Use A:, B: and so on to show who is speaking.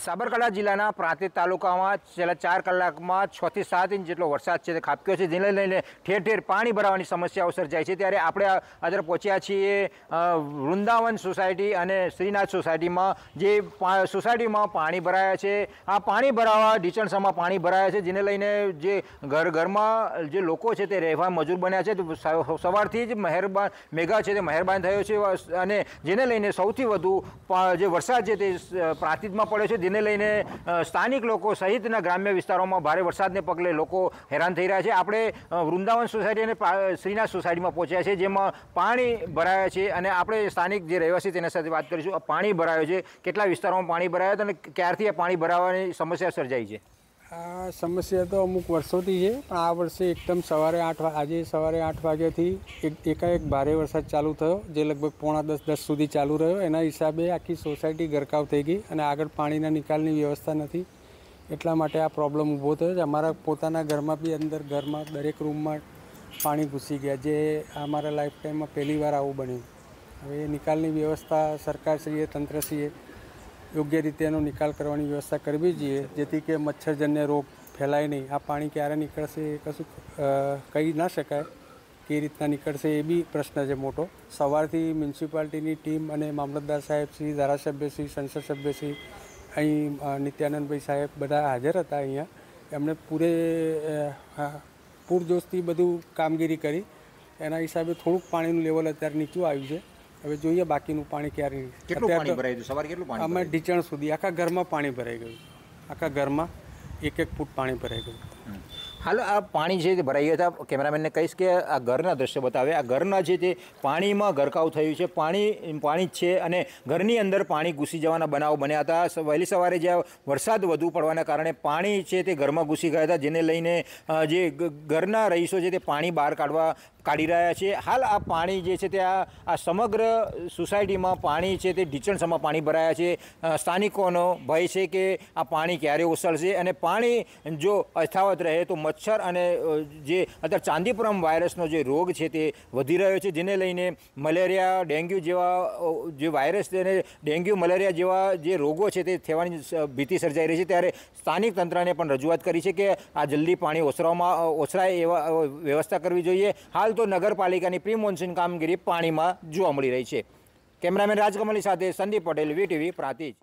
A: સાબરકાંઠા જિલ્લાના પ્રાંતિજ તાલુકામાં છેલ્લા ચાર કલાકમાં છથી સાત ઇંચ જેટલો વરસાદ છે તે ખાબક્યો છે જેને લઈને ઠેર ઠેર પાણી ભરાવાની સમસ્યાઓ સર્જાય છે ત્યારે આપણે અત્યારે પહોંચ્યા છીએ વૃંદાવન સોસાયટી અને શ્રીનાથ સોસાયટીમાં જે સોસાયટીમાં પાણી ભરાયા છે આ પાણી ભરાવા ઢીચણસામાં પાણી ભરાયા છે જેને લઈને જે ઘર ઘરમાં જે લોકો છે તે રહેવા મજૂર બન્યા છે સવારથી જ મહેરબાન મેઘા છે તે મહેરબાન થયો છે અને જેને લઈને સૌથી વધુ જે વરસાદ છે તે પ્રાંતિજમાં પડ્યો છે જેને લઈને સ્થાનિક લોકો સહિતના ગ્રામ્ય વિસ્તારોમાં ભારે વરસાદને પગલે લોકો હેરાન થઈ રહ્યા છે આપણે વૃંદાવન સોસાયટી અને શ્રીનાથ સોસાયટીમાં પહોંચ્યા છે જેમાં પાણી ભરાયા છે અને આપણે સ્થાનિક જે રહેવાસી તેના સાથે વાત કરીશું પાણી ભરાયો છે કેટલા વિસ્તારોમાં પાણી ભરાયા હતા અને ક્યારથી આ પાણી ભરાવાની સમસ્યા સર્જાઈ છે
B: આ સમસ્યા તો અમુક વર્ષોથી છે પણ આ વર્ષે એકદમ સવારે આઠ આજે સવારે આઠ વાગ્યાથી એક એકાએક ભારે વરસાદ ચાલુ થયો જે લગભગ પોણા દસ દસ સુધી ચાલુ રહ્યો એના હિસાબે આખી સોસાયટી ગરકાવ થઈ ગઈ અને આગળ પાણીના નિકાલની વ્યવસ્થા નથી એટલા માટે આ પ્રોબ્લેમ ઊભો થયો છે અમારા પોતાના ઘરમાં બી અંદર ઘરમાં દરેક રૂમમાં પાણી ઘૂસી ગયા જે અમારા લાઈફ ટાઈમમાં પહેલી વાર આવું બન્યું હવે નિકાલની વ્યવસ્થા સરકારશ્રીએ તંત્રશ્રીએ યોગ્ય રીતે એનો નિકાલ કરવાની વ્યવસ્થા કરવી જોઈએ જેથી કે મચ્છરજન્ય રોગ ફેલાય નહીં આ પાણી ક્યારે નીકળશે એ કશું કહી ના શકાય કે રીતના નીકળશે એ બી પ્રશ્ન છે મોટો સવારથી મ્યુનિસિપાલિટીની ટીમ અને મામલતદાર સાહેબ શ્રી ધારાસભ્ય શ્રી સંસદ સભ્ય શ્રી અહીં નિત્યાનંદભાઈ સાહેબ બધા હાજર હતા અહીંયા એમણે પૂરે પૂરજોશથી બધું કામગીરી કરી એના હિસાબે થોડુંક પાણીનું લેવલ અત્યારે નીચું આવ્યું છે હવે જોઈએ બાકીનું પાણી ક્યારે કેટલું પાણી ભરાઈ ગયું અમે ઢીચણ સુધી આખા ઘરમાં પાણી ભરાઈ ગયું આખા
A: ઘરમાં એક એક ફૂટ પાણી ભરાઈ ગયું હાલો આ પાણી જે ભરાઈ ગયા હતા કેમેરામેનને કહીશ કે આ ઘરના દ્રશ્ય બતાવે આ ઘરના જે તે પાણીમાં ગરકાવ થયું છે પાણી પાણી જ છે અને ઘરની અંદર પાણી ઘૂસી જવાના બનાવ બન્યા હતા વહેલી સવારે જ્યાં વરસાદ વધુ પડવાના કારણે પાણી છે તે ઘરમાં ઘૂસી ગયા હતા જેને લઈને જે ઘરના રહીશો છે તે પાણી બહાર કાઢવા કાઢી રહ્યા છે હાલ આ પાણી જે છે તે આ સમગ્ર સોસાયટીમાં પાણી છે તે ઢીચણસમાં પાણી ભરાયા છે સ્થાનિકોનો ભય છે કે આ પાણી ક્યારે ઓસરશે અને પાણી જો અથાવત રહે તો મચ્છર અને જે અત્યારે ચાંદીપુરમ વાયરસનો જે રોગ છે તે વધી રહ્યો છે જેને લઈને મલેરિયા ડેન્ગ્યુ જેવા જે વાયરસ અને ડેન્ગ્યુ મલેરિયા જેવા જે રોગો છે તે થવાની ભીતિ સર્જાઈ રહી છે ત્યારે સ્થાનિક તંત્રને પણ રજૂઆત કરી છે કે આ જલ્દી પાણી ઓસરવામાં ઓસરાય એવા વ્યવસ્થા કરવી જોઈએ હાલ હાલ તો નગરપાલિકાની પ્રી મોન્સૂન કામગીરી પાણીમાં જોવા મળી રહી છે કેમેરામેન રાજકમલી સાથે સંદીપ પટેલ વીટીવી પ્રાંતિજ